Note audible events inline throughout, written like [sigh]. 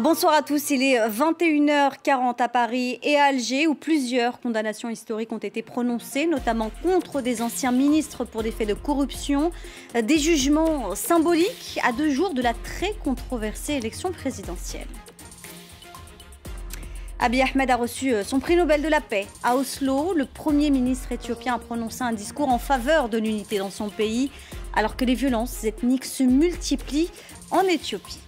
Bonsoir à tous. Il est 21h40 à Paris et à Alger où plusieurs condamnations historiques ont été prononcées, notamment contre des anciens ministres pour des faits de corruption. Des jugements symboliques à deux jours de la très controversée élection présidentielle. Abiy Ahmed a reçu euh, son prix Nobel de la paix. À Oslo, le premier ministre éthiopien a prononcé un discours en faveur de l'unité dans son pays, alors que les violences ethniques se multiplient en Éthiopie.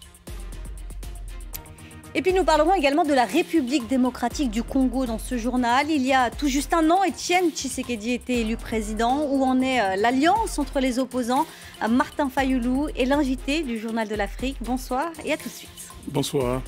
Et puis nous parlerons également de la République démocratique du Congo dans ce journal. Il y a tout juste un an, Étienne Tshisekedi était élu président. Où en est euh, l'alliance entre les opposants euh, Martin Fayoulou est l'invité du journal de l'Afrique. Bonsoir et à tout de suite. Bonsoir.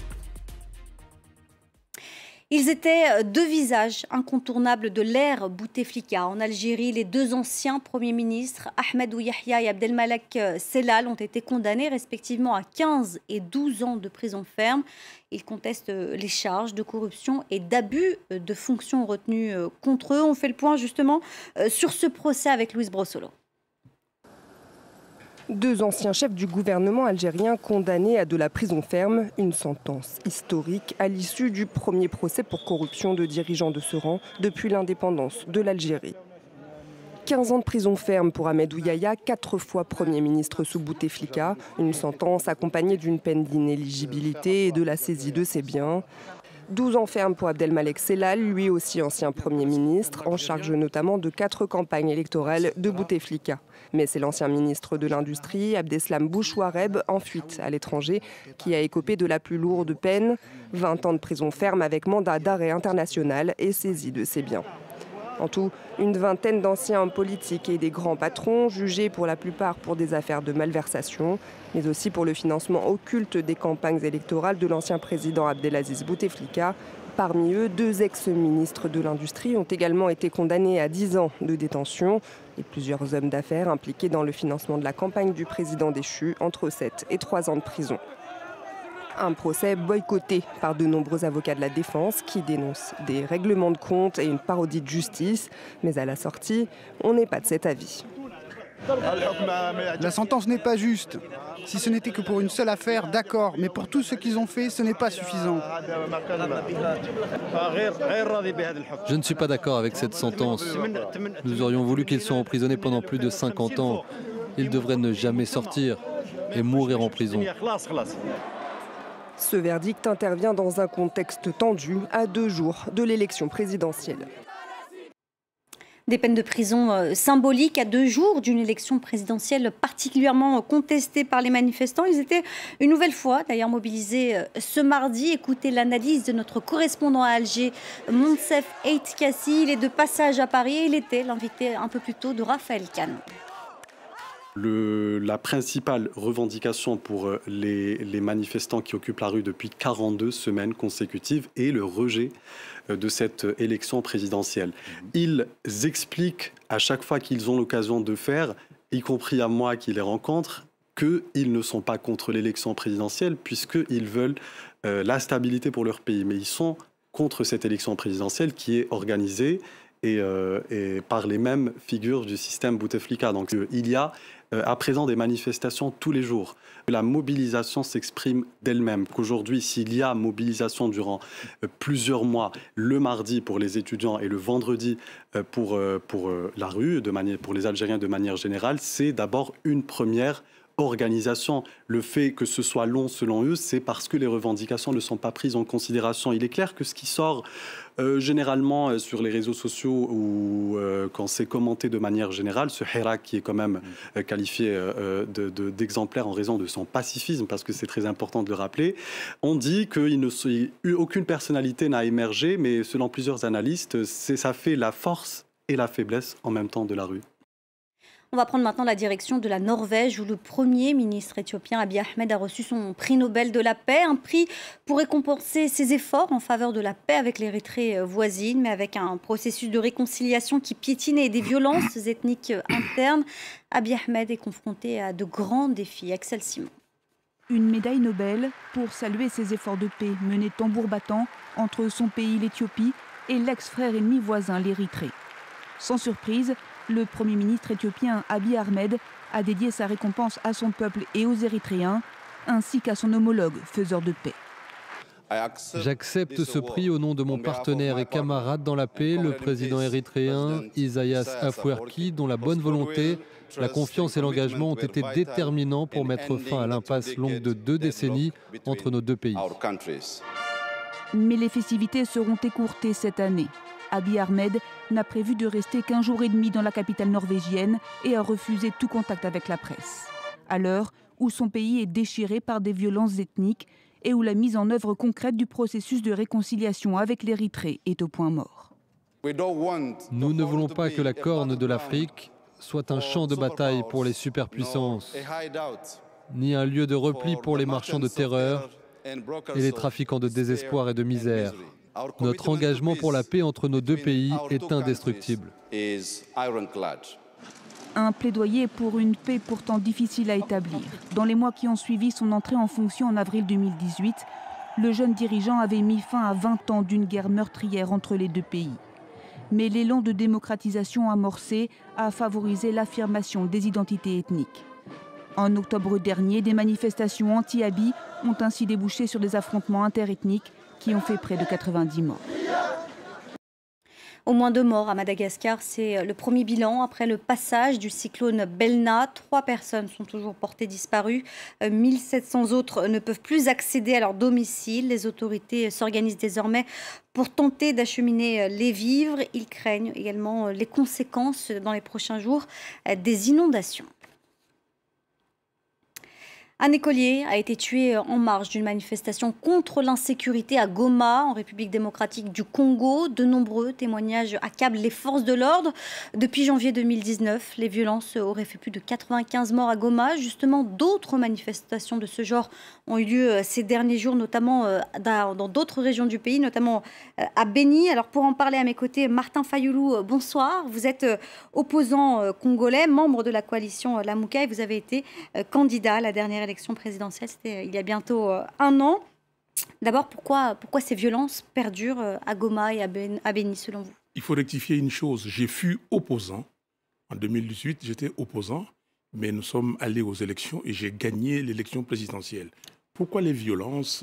Ils étaient euh, deux visages incontournables de l'ère Bouteflika. En Algérie, les deux anciens premiers ministres, Ahmed Ouyahia et Abdelmalek euh, Selal ont été condamnés respectivement à 15 et 12 ans de prison ferme. Ils contestent euh, les charges de corruption et d'abus de fonctions retenues contre eux. On fait le point justement sur ce procès avec Louise Brossolo. Deux anciens chefs du gouvernement algérien condamnés à de la prison ferme, une sentence historique à l'issue du premier procès pour corruption de dirigeants de ce rang depuis l'indépendance de l'Algérie. 15 ans de prison ferme pour Ahmed Ouyaya, quatre fois Premier ministre sous Bouteflika, une sentence accompagnée d'une peine d'inéligibilité et de la saisie de ses biens. 12 ans pour Abdelmalek Selal, lui aussi ancien Premier ministre, en charge notamment de quatre campagnes électorales de Bouteflika. Mais c'est l'ancien ministre de l'Industrie, Abdeslam Bouchouareb, en fuite à l'étranger, qui a écopé de la plus lourde peine, 20 ans de prison ferme avec mandat d'arrêt international et saisie de ses biens. En tout, une vingtaine d'anciens politiques et des grands patrons, jugés pour la plupart pour des affaires de malversation, mais aussi pour le financement occulte des campagnes électorales de l'ancien président Abdelaziz Bouteflika. Parmi eux, deux ex-ministres de l'Industrie ont également été condamnés à 10 ans de détention et plusieurs hommes d'affaires impliqués dans le financement de la campagne du président déchu entre 7 et 3 ans de prison. Un procès boycotté par de nombreux avocats de la défense qui dénoncent des règlements de compte et une parodie de justice. Mais à la sortie, on n'est pas de cet avis. La sentence n'est pas juste. Si ce n'était que pour une seule affaire, d'accord, mais pour tout ce qu'ils ont fait, ce n'est pas suffisant. Je ne suis pas d'accord avec cette sentence. Nous aurions voulu qu'ils soient emprisonnés pendant plus de 50 ans. Ils devraient ne jamais sortir et mourir en prison. Ce verdict intervient dans un contexte tendu à deux jours de l'élection présidentielle. Des peines de prison euh, symboliques à deux jours d'une élection présidentielle particulièrement euh, contestée par les manifestants. Ils étaient une nouvelle fois d'ailleurs mobilisés euh, ce mardi. Écoutez l'analyse de notre correspondant à Alger, Montsef Eitkassi. Il est de passage à Paris et il était l'invité un peu plus tôt de Raphaël Kahn la principale revendication pour euh, les, manifestants qui occupent la rue depuis 42 semaines consécutives est le rejet euh, de cette euh, élection présidentielle. Mmh. Ils expliquent à chaque fois qu'ils ont l'occasion de faire, y compris à moi qui les rencontre, qu'ils ne sont pas contre l'élection présidentielle puisqu'ils veulent la stabilité pour leur pays. Mais ils sont contre cette élection présidentielle qui est organisée et, par les mêmes figures du système Bouteflika. Donc il y a euh, à présent des manifestations tous les jours. La mobilisation s'exprime d'elle-même. Qu'aujourd'hui, s'il y a mobilisation durant euh, plusieurs mois, le mardi pour les étudiants et le vendredi euh, pour, pour la rue, de manière, pour les Algériens de manière générale, c'est d'abord une première organisation. Le fait que ce soit long, selon eux, c'est parce que les revendications ne sont pas prises en considération. Il est clair que ce qui sort euh, généralement euh, sur les réseaux sociaux ou euh, quand c'est commenté de manière générale, ce Hera qui est quand même mm. qualifié d'exemplaire de, en raison de son pacifisme, parce que c'est très important de le rappeler, on dit aucune personnalité n'a émergé, mais selon plusieurs analystes, ça fait la force et la faiblesse en même temps de la rue. On va prendre maintenant la direction de la Norvège où le premier ministre éthiopien Abiy Ahmed a reçu son prix Nobel de la paix, un prix pour récompenser ses efforts en faveur de la paix avec l'Érythrée euh, voisine, mais avec un processus de réconciliation qui piétinait des violences [coughs] ethniques euh, internes. Abiy Ahmed est confronté à de grands défis. Axel Simon. Une médaille Nobel pour saluer ses efforts de paix menés tambour battant entre son pays l'Éthiopie et l'ex-frère ennemi voisin l'Érythrée. Sans surprise, le Premier ministre éthiopien Abiy Ahmed a dédié sa récompense à son peuple et aux Érythréens, ainsi qu'à son homologue, faiseur de paix. J'accepte ce prix au nom de mon partenaire et camarade dans la paix, le président érythréen Isaias Afwerki, dont la bonne volonté, la confiance et l'engagement ont été déterminants pour mettre fin à l'impasse longue de deux décennies entre nos deux pays. Mais les festivités seront écourtées cette année. Abiy Ahmed n'a prévu de rester qu'un jour et demi dans la capitale norvégienne et a refusé tout contact avec la presse. À l'heure où son pays est déchiré par des violences ethniques et où la mise en œuvre concrète du processus de réconciliation avec l'Érythrée est au point mort. Nous ne voulons pas que la corne de l'Afrique soit un champ de bataille pour les superpuissances, ni un lieu de repli pour les marchands de terreur et les trafiquants de désespoir et de misère. Notre engagement pour la paix entre nos deux pays est indestructible. Un plaidoyer pour une paix pourtant difficile à établir. Dans les mois qui ont suivi son entrée en fonction en avril 2018, le jeune dirigeant avait mis fin à 20 ans d'une guerre meurtrière entre les deux pays. Mais l'élan de démocratisation amorcé a favorisé l'affirmation des identités ethniques. En octobre dernier, des manifestations anti-habits ont ainsi débouché sur des affrontements interethniques qui ont fait près de 90 morts. Au moins deux morts à Madagascar, c'est le premier bilan après le passage du cyclone Belna. Trois personnes sont toujours portées disparues. 1700 autres ne peuvent plus accéder à leur domicile. Les autorités s'organisent désormais pour tenter d'acheminer les vivres. Ils craignent également les conséquences dans les prochains jours des inondations. Un écolier a été tué en marge d'une manifestation contre l'insécurité à Goma, en République démocratique du Congo. De nombreux témoignages accablent les forces de l'ordre. Depuis janvier 2019, les violences auraient fait plus de 95 morts à Goma. Justement, d'autres manifestations de ce genre ont eu lieu euh, ces derniers jours, notamment euh, dans d'autres régions du pays, notamment euh, à Beni. Alors pour en parler à mes côtés, Martin Fayoulou, bonsoir. Vous êtes opposant congolais, membre de la coalition Lamouka et vous avez été candidat à la dernière élection présidentielle, c'était euh, il y a bientôt euh, un an. D'abord, pourquoi, pourquoi ces violences perdurent euh, à Goma et à, ben, à Béni, selon vous Il faut rectifier une chose. J'ai fui opposant. En 2018, j'étais opposant, mais nous sommes allés aux élections et j'ai gagné l'élection présidentielle. Pourquoi les violences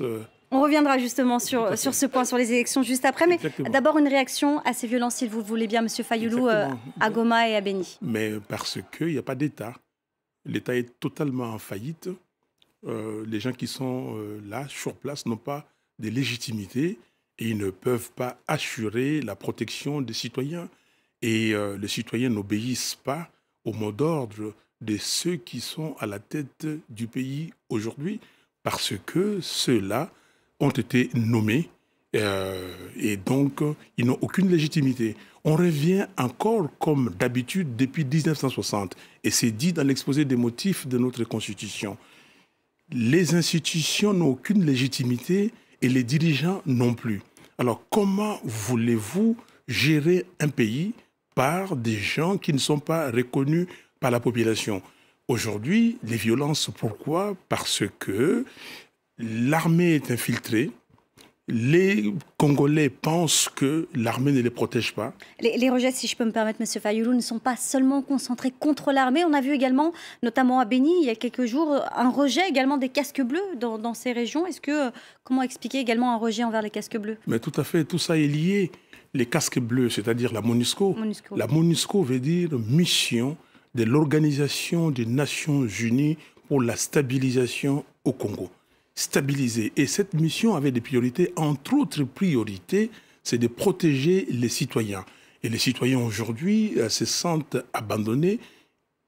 on reviendra justement sur, sur ce point, sur les élections juste après. Mais d'abord, une réaction à ces violences, si vous voulez bien, M. Fayoulou, à Goma et à Béni. Mais parce qu'il n'y a pas d'État. L'État est totalement en faillite. Euh, les gens qui sont euh, là, sur place, n'ont pas de légitimité et ils ne peuvent pas assurer la protection des citoyens. Et euh, les citoyens n'obéissent pas au mot d'ordre de ceux qui sont à la tête du pays aujourd'hui, parce que ceux-là ont été nommés et donc ils n'ont aucune légitimité. On revient encore comme d'habitude depuis 1960, et c'est dit dans l'exposé des motifs de notre Constitution les institutions n'ont aucune légitimité et les dirigeants non plus. Alors comment voulez-vous gérer un pays par des gens qui ne sont pas reconnus par la population Aujourd'hui, les violences, pourquoi Parce que l'armée est infiltrée, les Congolais pensent que l'armée ne les protège pas. Les, rejets, si je peux me permettre, M. Fayoulou, ne sont pas seulement concentrés contre l'armée. On a vu également, notamment à Béni, il y a quelques jours, un rejet également des casques bleus dans, ces régions. Est-ce que euh, comment expliquer également un rejet envers les casques bleus Mais tout à fait, tout ça est lié. Les casques bleus, c'est-à-dire la MONUSCO. La MONUSCO veut dire mission de l'Organisation des Nations Unies pour la stabilisation au Congo stabiliser Et cette mission avait des priorités, entre autres priorités, c'est de protéger les citoyens. Et les citoyens aujourd'hui euh, se sentent abandonnés.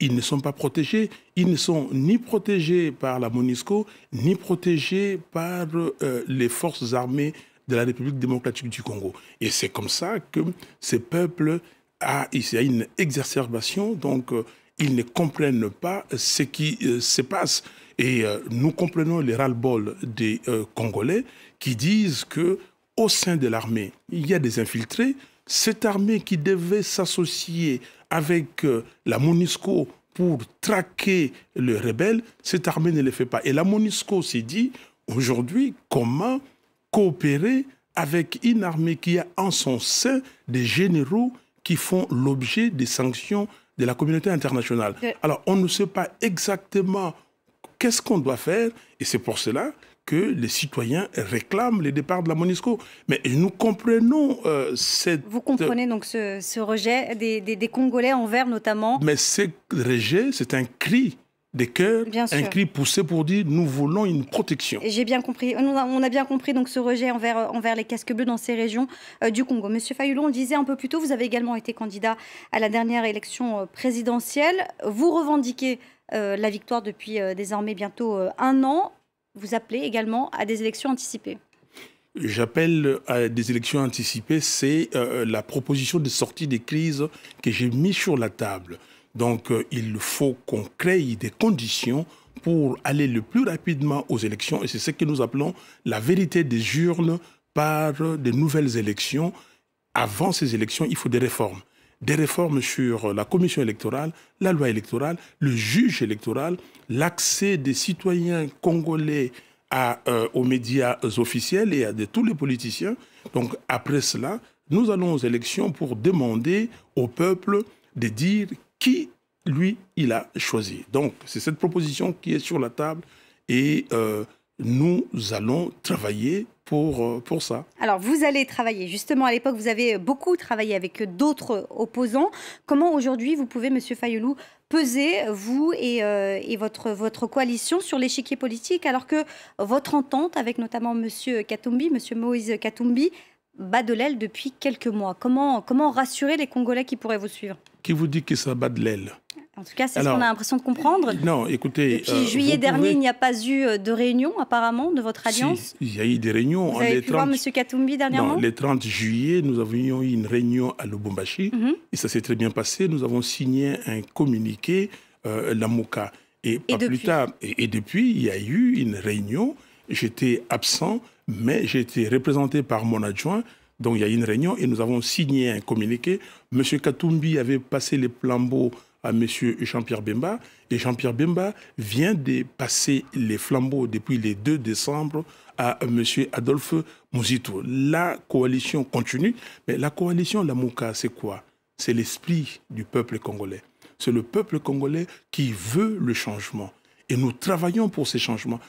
Ils ne sont pas protégés. Ils ne sont ni protégés par la MONUSCO, ni protégés par euh, les forces armées de la République démocratique du Congo. Et c'est comme ça que ces peuples a, il y a une exacerbation donc euh, ils ne comprennent pas ce qui euh, se passe. Et euh, nous comprenons les ras-le-bol des euh, Congolais qui disent que au sein de l'armée, il y a des infiltrés. Cette armée qui devait s'associer avec la MONUSCO pour traquer les rebelles, cette armée ne le fait pas. Et la MONUSCO s'est dit, aujourd'hui, comment coopérer avec une armée qui a en son sein des généraux qui font l'objet des sanctions de la communauté internationale. Alors, on ne sait pas exactement qu'est-ce qu'on doit faire, et c'est pour cela que les citoyens réclament le départ de la Monisco. Mais nous comprenons euh, cette... Vous comprenez donc ce, rejet des, des, Congolais envers notamment... Mais ce rejet, c'est un cri des cœurs, un cri poussé pour dire nous voulons une protection. J'ai bien compris. On a, bien compris donc ce rejet envers, euh, envers les casques bleus dans ces régions euh, du Congo. Monsieur Fayoulon, on le disait un peu plus tôt, vous avez également été candidat à la dernière élection euh, présidentielle. Vous revendiquez la victoire depuis désormais bientôt un an. Vous appelez également à des élections anticipées. J'appelle à des élections anticipées, c'est la proposition de sortie des crises que j'ai mise sur la table. Donc euh, il faut qu'on crée des conditions pour aller le plus rapidement aux élections et c'est ce que nous appelons la vérité des urnes par de nouvelles élections. Avant ces élections, il faut des réformes. Des réformes sur la commission électorale, la loi électorale, le juge électoral, l'accès des citoyens congolais euh, aux médias officiels et à tous les politiciens. Donc après cela, nous allons aux élections pour demander au peuple de dire qui, lui, il a choisi. Donc, c'est cette proposition qui est sur la table et euh, nous allons travailler pour, euh, pour ça. Alors, vous allez travailler. Justement, à l'époque, vous avez beaucoup travaillé avec d'autres opposants. Comment aujourd'hui, vous pouvez, Monsieur Fayoulou, peser, vous et, euh, votre, votre coalition, sur l'échiquier politique, alors que votre entente avec notamment Monsieur Katumbi, Monsieur Moïse Katumbi, bat de l'aile depuis quelques mois. Comment, comment rassurer les Congolais qui pourraient vous suivre Qui vous dit que ça bat de l'aile en tout cas, c'est ce qu'on a l'impression de comprendre. Non, écoutez. Euh, juillet dernier, il n'y a pas eu euh, de réunion, apparemment, de votre alliance Il y a eu des réunions. Vous hein, avez les M. Katumbi dernièrement Non, le 30 juillet, nous avions eu une réunion à Lubumbashi mhm. et ça s'est très bien passé. Nous avons signé un communiqué, euh, la MOCA. Et, et depuis, il y a eu une réunion. J'étais absent mais j'ai été représenté par mon adjoint. Donc il y a une réunion et nous avons signé un communiqué. M. Katumbi avait passé les flambeaux à M. Jean-Pierre Bemba et Jean-Pierre Bemba vient de passer les flambeaux depuis le 2 décembre à M. Adolphe Mouzito. La coalition continue, mais la coalition la Mouka, c'est quoi C'est l'esprit du peuple congolais. C'est le peuple congolais qui veut le changement. Et nous travaillons pour ces changements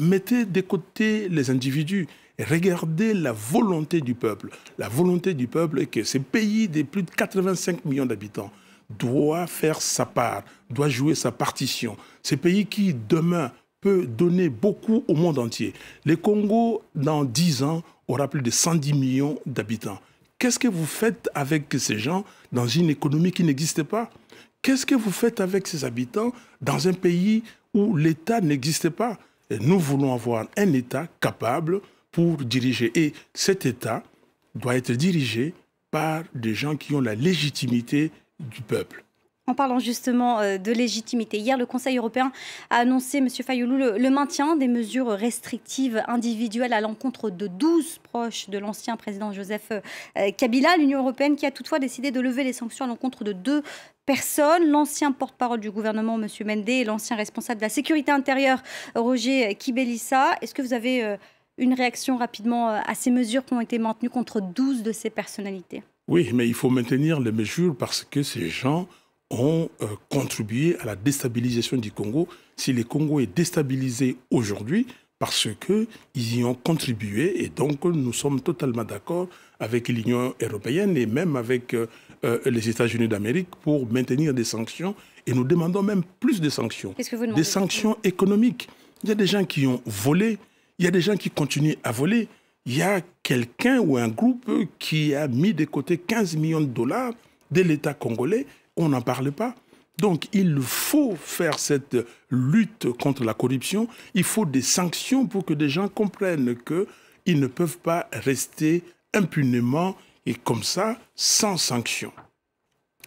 mettez de côté les individus et regardez la volonté du peuple. La volonté du peuple est que ce pays de plus de 85 millions d'habitants doit faire sa part, doit jouer sa partition. Ce pays qui, demain, peut donner beaucoup au monde entier. Le Congo, dans 10 ans, aura plus de 110 millions d'habitants. Qu'est-ce que vous faites avec ces gens dans une économie qui n'existe pas Qu'est-ce que vous faites avec ces habitants dans un pays où l'État n'existe pas nous voulons avoir un État capable pour diriger. Et cet État doit être dirigé par des gens qui ont la légitimité du peuple. En parlant justement euh, de légitimité, hier, le Conseil européen a annoncé, M. Fayoulou, le, maintien des mesures restrictives individuelles à l'encontre de 12 proches de l'ancien président Joseph euh, Kabila. L'Union européenne qui a toutefois décidé de lever les sanctions à l'encontre de deux personnes, l'ancien porte-parole du gouvernement, M. Mende, et l'ancien responsable de la sécurité intérieure, Roger Kibelissa. Est-ce que vous avez euh, une réaction rapidement à ces mesures qui ont été maintenues contre 12 de ces personnalités Oui, mais il faut maintenir les mesures parce que ces gens ont euh, contribué à la déstabilisation du Congo. Si le Congo est déstabilisé aujourd'hui, parce qu'ils y ont contribué et donc nous sommes totalement d'accord avec l'Union européenne et même avec euh, euh, les États-Unis d'Amérique pour maintenir des sanctions et nous demandons même plus de sanctions. des sanctions économiques. Il y a des gens qui ont volé, il y a des gens qui continuent à voler. Il y a quelqu'un ou un groupe qui a mis de côté 15 millions de dollars de l'État congolais on n'en parle pas. Donc il faut faire cette lutte contre la corruption, il faut des sanctions pour que des gens comprennent qu'ils ne peuvent pas rester impunément et comme ça sans sanctions.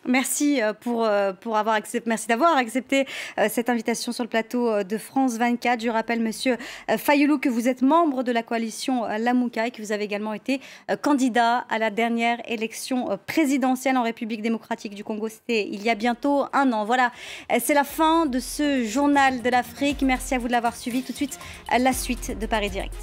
Merci euh, euh, pour, avoir merci d'avoir accepté euh, cette invitation sur le plateau de France 24. Je rappelle, Monsieur Fayoulou, que vous êtes membre de la coalition Lamouka et que vous avez également été candidat à la dernière élection présidentielle en République démocratique du Congo. C'était il y a bientôt un an. Voilà, c'est la fin de ce journal de l'Afrique. Merci à vous de l'avoir suivi. Tout de suite, la suite de Paris Direct.